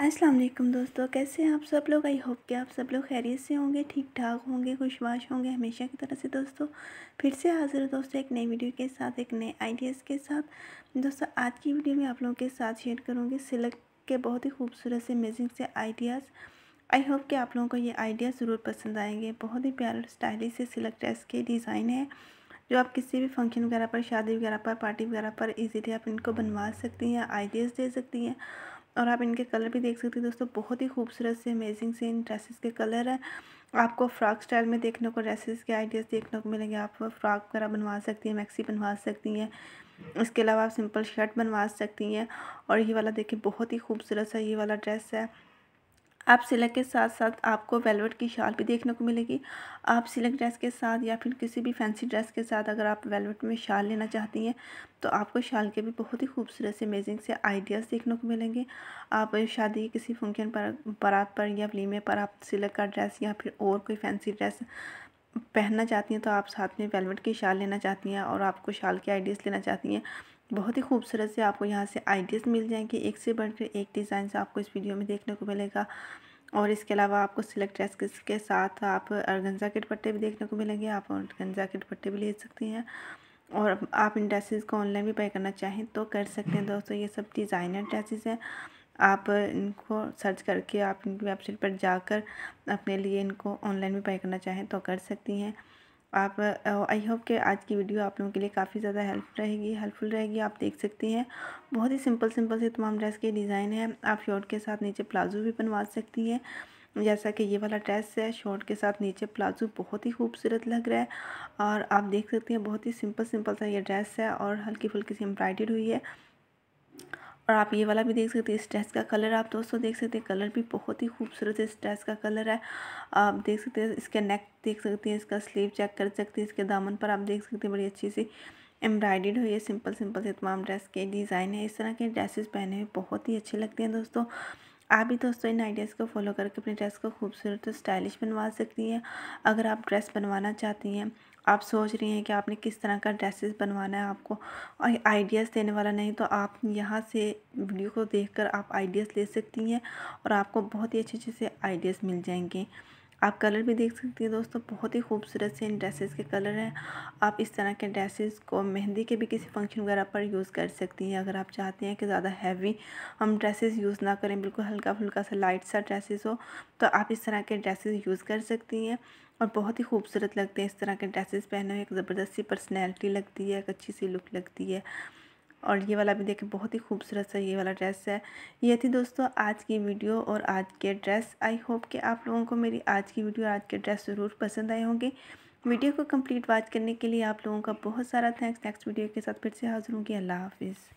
अस्सलाम वालेकुम दोस्तों कैसे हैं आप सब लोग आई होप कि आप सब लोग खैरियत से होंगे ठीक ठाक होंगे खुशवाश होंगे हमेशा की तरह से दोस्तों फिर से हाजिर हो दोस्तों एक नई वीडियो के साथ एक नए आइडियाज़ के साथ दोस्तों आज की वीडियो में आप लोगों के साथ शेयर करूँगी सिलक के बहुत ही खूबसूरत से अमेजिंग से आइडियाज़ आई होप कि आप लोगों को ये आइडिया ज़रूर पसंद आएंगे बहुत ही प्यार और स्टाइलिश से सिलक ड्रेस के डिज़ाइन है जो आप किसी भी फंक्शन वगैरह पर शादी वगैरह पर पार्टी वगैरह पर ईजीली आप इनको बनवा सकती हैं आइडियाज़ दे सकती हैं और आप इनके कलर भी देख सकते हैं दोस्तों बहुत ही खूबसूरत से अमेजिंग से इन ड्रेसेस के कलर है आपको फ्रॉक स्टाइल में देखने को ड्रेसेस के आइडियाज़ देखने को मिलेंगे आप फ्रॉक वगैरह बनवा सकती हैं मैक्सी बनवा सकती हैं इसके अलावा आप सिंपल शर्ट बनवा सकती हैं और ये वाला देखिए बहुत ही खूबसूरत सा ये वाला ड्रेस है आप सिलक के साथ साथ आपको वेलवेट की शाल भी देखने को मिलेगी आप सिलक ड्रेस के साथ या फिर किसी भी फैंसी ड्रेस के साथ अगर आप वेलवेट में शाल लेना चाहती हैं तो आपको शाल के भी बहुत ही खूबसूरत से अमेजिंग से आइडियाज़ देखने को मिलेंगे आप शादी किसी फंक्शन पर बारात पर या वलीमे पर आप सिलक का ड्रेस या फिर और कोई फैंसी ड्रेस पहनना चाहती हैं तो आप साथ में वेलवेट की शाल लेना चाहती हैं और आपको शाल के आइडियाज़ लेना चाहती हैं बहुत ही खूबसूरत से आपको यहाँ से आइडियाज़ मिल जाएंगे एक से बढ़कर एक डिज़ाइन से आपको इस वीडियो में देखने को मिलेगा और इसके अलावा आपको सिलेक्ट ड्रेस के साथ आप अर्गंजा के दुपट्टे भी देखने को मिलेंगे आप अर्गंजा के दुपट्टे भी ले सकती हैं और आप इन ड्रेसेस को ऑनलाइन भी पे करना चाहें तो कर सकते हैं दोस्तों ये सब डिज़ाइनर ड्रेसेस हैं आप इनको सर्च करके आप इनकी वेबसाइट पर जाकर अपने लिए इनको ऑनलाइन भी बाई करना चाहें तो कर सकती हैं आप आई होप कि आज की वीडियो आप लोगों के लिए काफ़ी ज़्यादा हेल्प रहेगी हेल्पफुल रहेगी आप देख सकती हैं बहुत ही सिंपल सिंपल से तमाम ड्रेस के डिज़ाइन है आप शॉर्ट के साथ नीचे प्लाजो भी बनवा सकती हैं जैसा कि ये वाला ड्रेस है शॉर्ट के साथ नीचे प्लाजो बहुत ही खूबसूरत लग रहा है और आप देख सकती हैं बहुत ही सिंपल सिंपल सा ये ड्रेस है और हल्की फुल्की सी एम्ब्रॉयडेड हुई है और आप ये वाला भी देख सकते हैं स्ट्रेस का कलर आप दोस्तों देख सकते हैं कलर भी बहुत ही खूबसूरत है स्ट्रेस का कलर है आप देख सकते हैं इसका नेक देख सकते हैं इसका स्लीव चेक कर सकते हैं इसके दामन पर आप देख सकते हैं बड़ी अच्छी सी एम्ब्रॉयडेड हुई है सिंपल सिंपल से तमाम ड्रेस के डिज़ाइन है इस तरह के ड्रेसेस पहने हुए बहुत ही अच्छे लगते हैं दोस्तों आप भी दोस्तों इन आइडियाज़ को फॉलो करके अपने ड्रेस को खूबसूरत और स्टाइलिश बनवा सकती हैं अगर आप ड्रेस बनवाना चाहती हैं आप सोच रही हैं कि आपने किस तरह का ड्रेसेस बनवाना है आपको आइडियाज़ देने वाला नहीं तो आप यहाँ से वीडियो को देखकर आप आइडियाज़ ले सकती हैं और आपको बहुत ही अच्छे अच्छे से आइडियाज़ मिल जाएंगे आप कलर भी देख सकती हैं दोस्तों बहुत ही खूबसूरत से इन ड्रेसेस के कलर हैं आप इस तरह के ड्रेसेस को मेहंदी के भी किसी फंक्शन वगैरह पर यूज़ कर सकती हैं अगर आप चाहते हैं कि ज़्यादा हैवी हम ड्रेसेस यूज़ ना करें बिल्कुल हल्का फुल्का सा लाइट सा ड्रेसेस हो तो आप इस तरह के ड्रेसेस यूज़ कर सकती हैं और बहुत ही खूबसूरत लगते हैं इस तरह के ड्रेसेस पहने हुए एक ज़बरदस्ती पर्सनैलिटी लगती है एक अच्छी सी लुक लगती है और ये वाला भी देखें बहुत ही खूबसूरत सा ये वाला ड्रेस है ये थी दोस्तों आज की वीडियो और आज के ड्रेस आई होप कि आप लोगों को मेरी आज की वीडियो आज के ड्रेस ज़रूर पसंद आए होंगे वीडियो को कंप्लीट वॉच करने के लिए आप लोगों का बहुत सारा थैंक्स नेक्स्ट वीडियो के साथ फिर से हाजिर होंगी अल्लाह हाफिज़